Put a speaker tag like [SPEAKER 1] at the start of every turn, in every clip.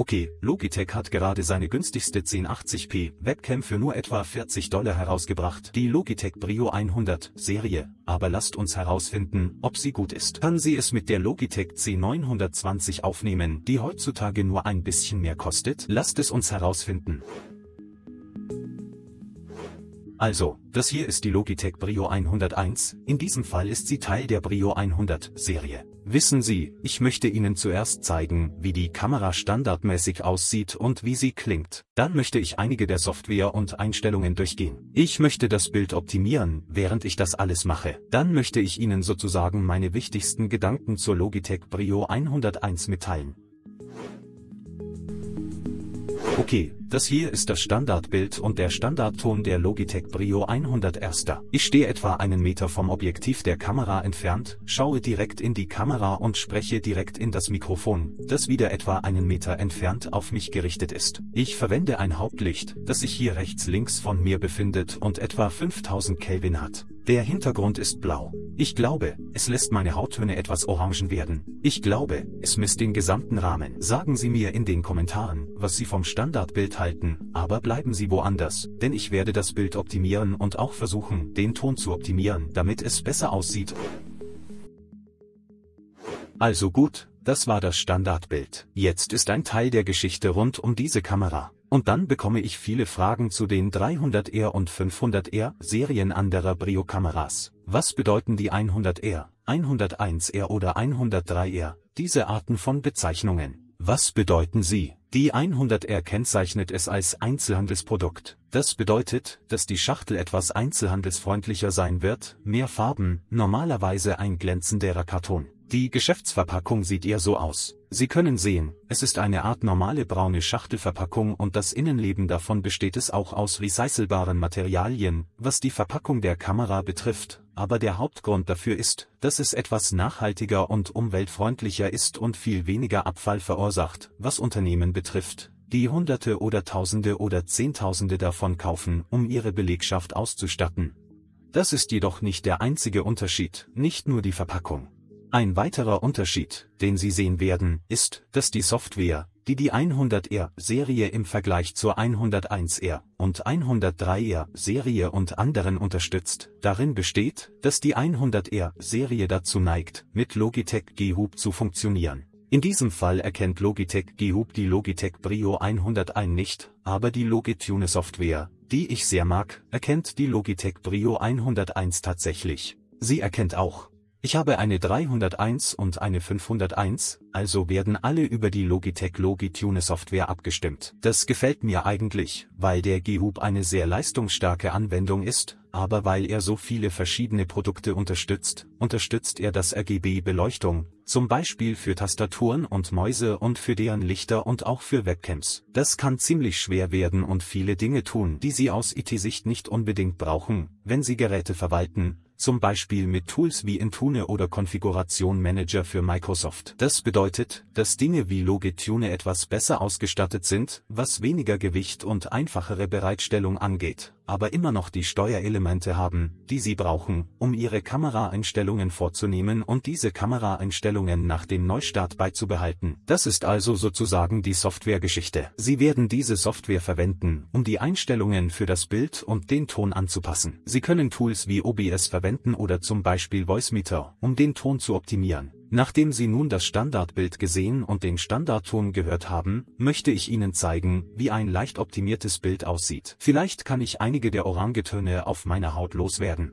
[SPEAKER 1] Okay, Logitech hat gerade seine günstigste 1080p Webcam für nur etwa 40 Dollar herausgebracht, die Logitech Brio 100 Serie, aber lasst uns herausfinden, ob sie gut ist. Kann sie es mit der Logitech C920 aufnehmen, die heutzutage nur ein bisschen mehr kostet? Lasst es uns herausfinden. Also, das hier ist die Logitech Brio 101, in diesem Fall ist sie Teil der Brio 100 Serie. Wissen Sie, ich möchte Ihnen zuerst zeigen, wie die Kamera standardmäßig aussieht und wie sie klingt. Dann möchte ich einige der Software und Einstellungen durchgehen. Ich möchte das Bild optimieren, während ich das alles mache. Dann möchte ich Ihnen sozusagen meine wichtigsten Gedanken zur Logitech Brio 101 mitteilen. Okay, das hier ist das Standardbild und der Standardton der Logitech Brio 101. Ich stehe etwa einen Meter vom Objektiv der Kamera entfernt, schaue direkt in die Kamera und spreche direkt in das Mikrofon, das wieder etwa einen Meter entfernt auf mich gerichtet ist. Ich verwende ein Hauptlicht, das sich hier rechts links von mir befindet und etwa 5000 Kelvin hat. Der Hintergrund ist blau. Ich glaube, es lässt meine Hauttöne etwas orangen werden. Ich glaube, es misst den gesamten Rahmen. Sagen Sie mir in den Kommentaren, was Sie vom Standardbild halten, aber bleiben Sie woanders, denn ich werde das Bild optimieren und auch versuchen, den Ton zu optimieren, damit es besser aussieht. Also gut, das war das Standardbild. Jetzt ist ein Teil der Geschichte rund um diese Kamera und dann bekomme ich viele Fragen zu den 300R und 500R Serien anderer Brio-Kameras. Was bedeuten die 100R, 101R oder 103R, diese Arten von Bezeichnungen? Was bedeuten sie? Die 100R kennzeichnet es als Einzelhandelsprodukt. Das bedeutet, dass die Schachtel etwas einzelhandelsfreundlicher sein wird, mehr Farben, normalerweise ein glänzenderer Karton. Die Geschäftsverpackung sieht eher so aus. Sie können sehen, es ist eine Art normale braune Schachtelverpackung und das Innenleben davon besteht es auch aus recycelbaren Materialien, was die Verpackung der Kamera betrifft, aber der Hauptgrund dafür ist, dass es etwas nachhaltiger und umweltfreundlicher ist und viel weniger Abfall verursacht, was Unternehmen betrifft, die Hunderte oder Tausende oder Zehntausende davon kaufen, um ihre Belegschaft auszustatten. Das ist jedoch nicht der einzige Unterschied, nicht nur die Verpackung. Ein weiterer Unterschied, den Sie sehen werden, ist, dass die Software, die die 100R-Serie im Vergleich zur 101R und 103R-Serie und anderen unterstützt, darin besteht, dass die 100R-Serie dazu neigt, mit Logitech G-Hub zu funktionieren. In diesem Fall erkennt Logitech G-Hub die Logitech Brio 101 nicht, aber die Logitune-Software, die ich sehr mag, erkennt die Logitech Brio 101 tatsächlich. Sie erkennt auch, ich habe eine 301 und eine 501, also werden alle über die Logitech Logitune Software abgestimmt. Das gefällt mir eigentlich, weil der G-Hub eine sehr leistungsstarke Anwendung ist, aber weil er so viele verschiedene Produkte unterstützt, unterstützt er das RGB-Beleuchtung, zum Beispiel für Tastaturen und Mäuse und für deren Lichter und auch für Webcams. Das kann ziemlich schwer werden und viele Dinge tun, die Sie aus IT-Sicht nicht unbedingt brauchen, wenn Sie Geräte verwalten, zum Beispiel mit Tools wie Intune oder Konfiguration Manager für Microsoft. Das bedeutet, dass Dinge wie Logitune etwas besser ausgestattet sind, was weniger Gewicht und einfachere Bereitstellung angeht aber immer noch die Steuerelemente haben, die Sie brauchen, um Ihre Kameraeinstellungen vorzunehmen und diese Kameraeinstellungen nach dem Neustart beizubehalten. Das ist also sozusagen die Softwaregeschichte. Sie werden diese Software verwenden, um die Einstellungen für das Bild und den Ton anzupassen. Sie können Tools wie OBS verwenden oder zum Beispiel VoiceMeter, um den Ton zu optimieren. Nachdem Sie nun das Standardbild gesehen und den Standardton gehört haben, möchte ich Ihnen zeigen, wie ein leicht optimiertes Bild aussieht. Vielleicht kann ich einige der Orangetöne auf meiner Haut loswerden.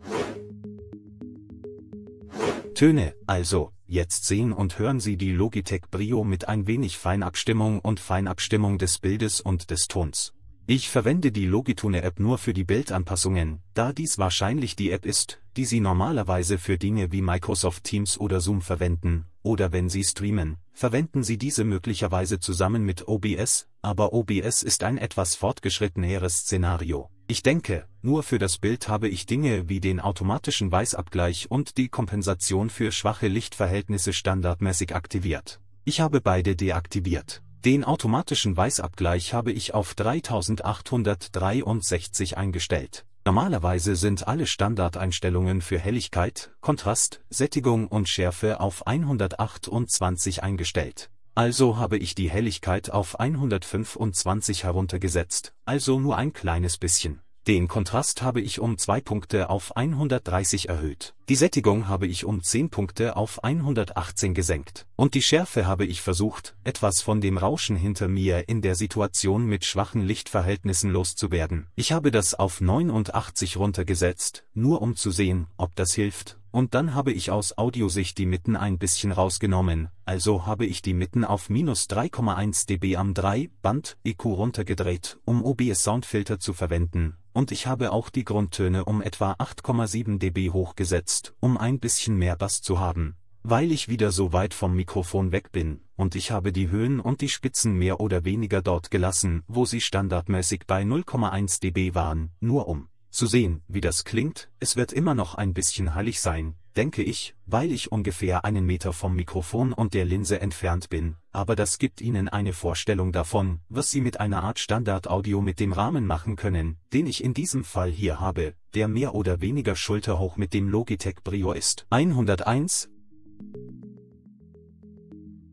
[SPEAKER 1] Töne, also, jetzt sehen und hören Sie die Logitech Brio mit ein wenig Feinabstimmung und Feinabstimmung des Bildes und des Tons. Ich verwende die Logitune-App nur für die Bildanpassungen, da dies wahrscheinlich die App ist, die Sie normalerweise für Dinge wie Microsoft Teams oder Zoom verwenden, oder wenn Sie streamen, verwenden Sie diese möglicherweise zusammen mit OBS, aber OBS ist ein etwas fortgeschritteneres Szenario. Ich denke, nur für das Bild habe ich Dinge wie den automatischen Weißabgleich und die Kompensation für schwache Lichtverhältnisse standardmäßig aktiviert. Ich habe beide deaktiviert. Den automatischen Weißabgleich habe ich auf 3863 eingestellt. Normalerweise sind alle Standardeinstellungen für Helligkeit, Kontrast, Sättigung und Schärfe auf 128 eingestellt. Also habe ich die Helligkeit auf 125 heruntergesetzt, also nur ein kleines bisschen. Den Kontrast habe ich um zwei Punkte auf 130 erhöht. Die Sättigung habe ich um 10 Punkte auf 118 gesenkt. Und die Schärfe habe ich versucht, etwas von dem Rauschen hinter mir in der Situation mit schwachen Lichtverhältnissen loszuwerden. Ich habe das auf 89 runtergesetzt, nur um zu sehen, ob das hilft. Und dann habe ich aus Audiosicht die Mitten ein bisschen rausgenommen, also habe ich die Mitten auf minus 3,1 dB am 3-Band EQ runtergedreht, um OBS Soundfilter zu verwenden, und ich habe auch die Grundtöne um etwa 8,7 dB hochgesetzt jetzt, um ein bisschen mehr Bass zu haben, weil ich wieder so weit vom Mikrofon weg bin, und ich habe die Höhen und die Spitzen mehr oder weniger dort gelassen, wo sie standardmäßig bei 0,1 dB waren, nur um zu sehen, wie das klingt, es wird immer noch ein bisschen hallig sein, denke ich, weil ich ungefähr einen Meter vom Mikrofon und der Linse entfernt bin, aber das gibt Ihnen eine Vorstellung davon, was Sie mit einer Art Standard-Audio mit dem Rahmen machen können, den ich in diesem Fall hier habe, der mehr oder weniger schulterhoch mit dem Logitech Brio ist. 101,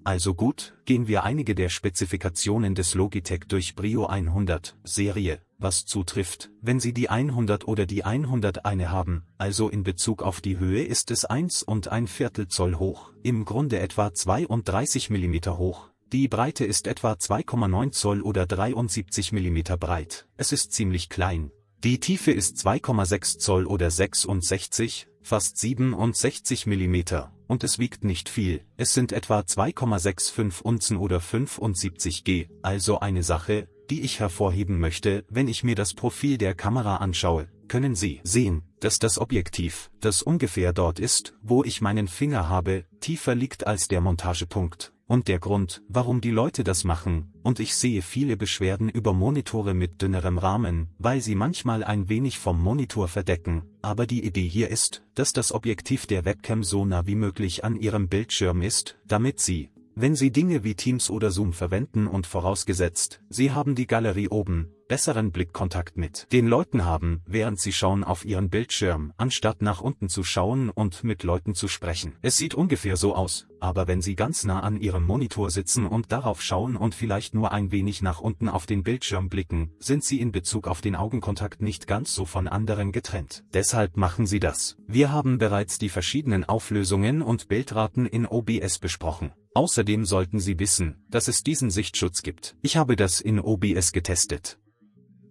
[SPEAKER 1] also gut, gehen wir einige der Spezifikationen des Logitech durch Brio 100 Serie, was zutrifft, wenn Sie die 100 oder die 101 haben, also in Bezug auf die Höhe ist es 1 und ein Viertel Zoll hoch, im Grunde etwa 32 mm hoch, die Breite ist etwa 2,9 Zoll oder 73 mm breit, es ist ziemlich klein, die Tiefe ist 2,6 Zoll oder 66, fast 67 mm, und es wiegt nicht viel, es sind etwa 2,65 Unzen oder 75 G, also eine Sache, die ich hervorheben möchte, wenn ich mir das Profil der Kamera anschaue, können Sie sehen, dass das Objektiv, das ungefähr dort ist, wo ich meinen Finger habe, tiefer liegt als der Montagepunkt und der Grund, warum die Leute das machen, und ich sehe viele Beschwerden über Monitore mit dünnerem Rahmen, weil sie manchmal ein wenig vom Monitor verdecken, aber die Idee hier ist, dass das Objektiv der Webcam so nah wie möglich an ihrem Bildschirm ist, damit sie, wenn sie Dinge wie Teams oder Zoom verwenden und vorausgesetzt, sie haben die Galerie oben, besseren Blickkontakt mit den Leuten haben, während sie schauen auf ihren Bildschirm, anstatt nach unten zu schauen und mit Leuten zu sprechen. Es sieht ungefähr so aus, aber wenn sie ganz nah an ihrem Monitor sitzen und darauf schauen und vielleicht nur ein wenig nach unten auf den Bildschirm blicken, sind sie in Bezug auf den Augenkontakt nicht ganz so von anderen getrennt. Deshalb machen sie das. Wir haben bereits die verschiedenen Auflösungen und Bildraten in OBS besprochen. Außerdem sollten Sie wissen, dass es diesen Sichtschutz gibt. Ich habe das in OBS getestet.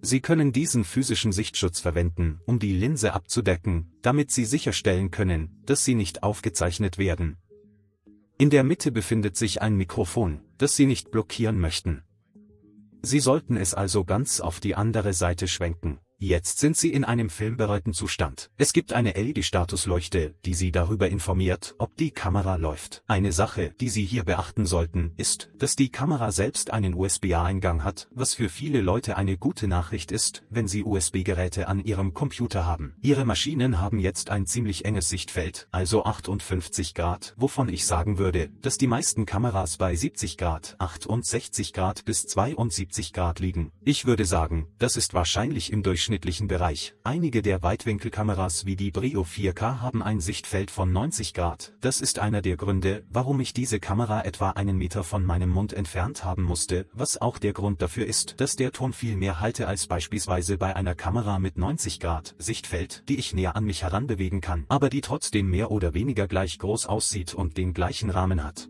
[SPEAKER 1] Sie können diesen physischen Sichtschutz verwenden, um die Linse abzudecken, damit Sie sicherstellen können, dass Sie nicht aufgezeichnet werden. In der Mitte befindet sich ein Mikrofon, das Sie nicht blockieren möchten. Sie sollten es also ganz auf die andere Seite schwenken. Jetzt sind sie in einem filmbereiten Zustand. Es gibt eine LED-Statusleuchte, die sie darüber informiert, ob die Kamera läuft. Eine Sache, die sie hier beachten sollten, ist, dass die Kamera selbst einen USB-A-Eingang hat, was für viele Leute eine gute Nachricht ist, wenn sie USB-Geräte an ihrem Computer haben. Ihre Maschinen haben jetzt ein ziemlich enges Sichtfeld, also 58 Grad, wovon ich sagen würde, dass die meisten Kameras bei 70 Grad, 68 Grad bis 72 Grad liegen. Ich würde sagen, das ist wahrscheinlich im Durchschnitt durchschnittlichen Bereich. Einige der Weitwinkelkameras wie die Brio 4K haben ein Sichtfeld von 90 Grad. Das ist einer der Gründe, warum ich diese Kamera etwa einen Meter von meinem Mund entfernt haben musste, was auch der Grund dafür ist, dass der Ton viel mehr halte als beispielsweise bei einer Kamera mit 90 Grad Sichtfeld, die ich näher an mich heranbewegen kann, aber die trotzdem mehr oder weniger gleich groß aussieht und den gleichen Rahmen hat.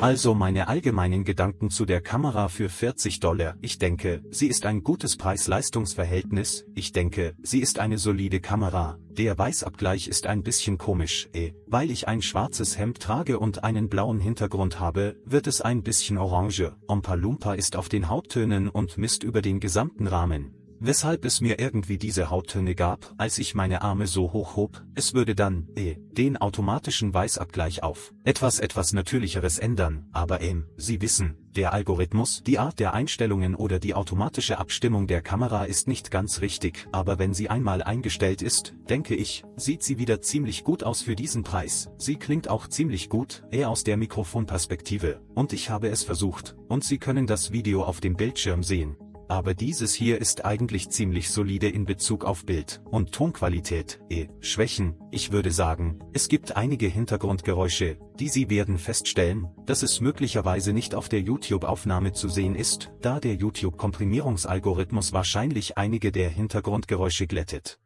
[SPEAKER 1] Also meine allgemeinen Gedanken zu der Kamera für 40 Dollar. Ich denke, sie ist ein gutes Preis-Leistungs-Verhältnis. Ich denke, sie ist eine solide Kamera. Der Weißabgleich ist ein bisschen komisch, eh, weil ich ein schwarzes Hemd trage und einen blauen Hintergrund habe, wird es ein bisschen orange. Ompa Loompa ist auf den Haupttönen und misst über den gesamten Rahmen weshalb es mir irgendwie diese Hauttöne gab, als ich meine Arme so hoch hob, es würde dann, eh, den automatischen Weißabgleich auf. Etwas etwas Natürlicheres ändern, aber ähm, Sie wissen, der Algorithmus, die Art der Einstellungen oder die automatische Abstimmung der Kamera ist nicht ganz richtig, aber wenn sie einmal eingestellt ist, denke ich, sieht sie wieder ziemlich gut aus für diesen Preis. Sie klingt auch ziemlich gut, eher äh, aus der Mikrofonperspektive, und ich habe es versucht, und Sie können das Video auf dem Bildschirm sehen, aber dieses hier ist eigentlich ziemlich solide in Bezug auf Bild- und Tonqualität, eh, Schwächen, ich würde sagen, es gibt einige Hintergrundgeräusche, die Sie werden feststellen, dass es möglicherweise nicht auf der YouTube-Aufnahme zu sehen ist, da der YouTube-Komprimierungsalgorithmus wahrscheinlich einige der Hintergrundgeräusche glättet.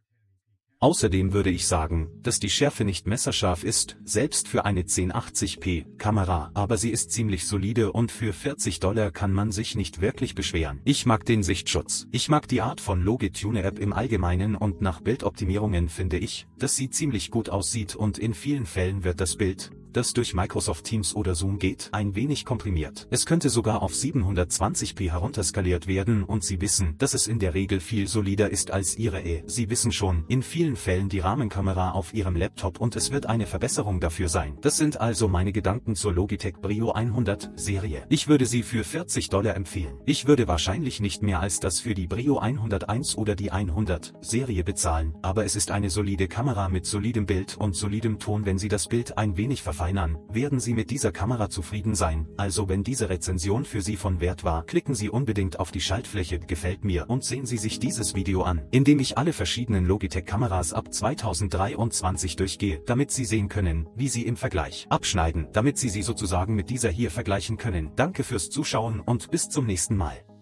[SPEAKER 1] Außerdem würde ich sagen, dass die Schärfe nicht messerscharf ist, selbst für eine 1080p Kamera, aber sie ist ziemlich solide und für 40 Dollar kann man sich nicht wirklich beschweren. Ich mag den Sichtschutz. Ich mag die Art von Logitune App im Allgemeinen und nach Bildoptimierungen finde ich, dass sie ziemlich gut aussieht und in vielen Fällen wird das Bild, das durch Microsoft Teams oder Zoom geht, ein wenig komprimiert. Es könnte sogar auf 720p herunterskaliert werden und Sie wissen, dass es in der Regel viel solider ist als Ihre E. Sie wissen schon, in vielen Fällen die Rahmenkamera auf Ihrem Laptop und es wird eine Verbesserung dafür sein. Das sind also meine Gedanken zur Logitech Brio 100 Serie. Ich würde sie für 40 Dollar empfehlen. Ich würde wahrscheinlich nicht mehr als das für die Brio 101 oder die 100 Serie bezahlen, aber es ist eine solide Kamera mit solidem Bild und solidem Ton, wenn Sie das Bild ein wenig verfeinern verfeinern, werden Sie mit dieser Kamera zufrieden sein, also wenn diese Rezension für Sie von Wert war, klicken Sie unbedingt auf die Schaltfläche Gefällt mir und sehen Sie sich dieses Video an, in dem ich alle verschiedenen Logitech-Kameras ab 2023 durchgehe, damit Sie sehen können, wie sie im Vergleich abschneiden, damit Sie sie sozusagen mit dieser hier vergleichen können. Danke fürs Zuschauen und bis zum nächsten Mal.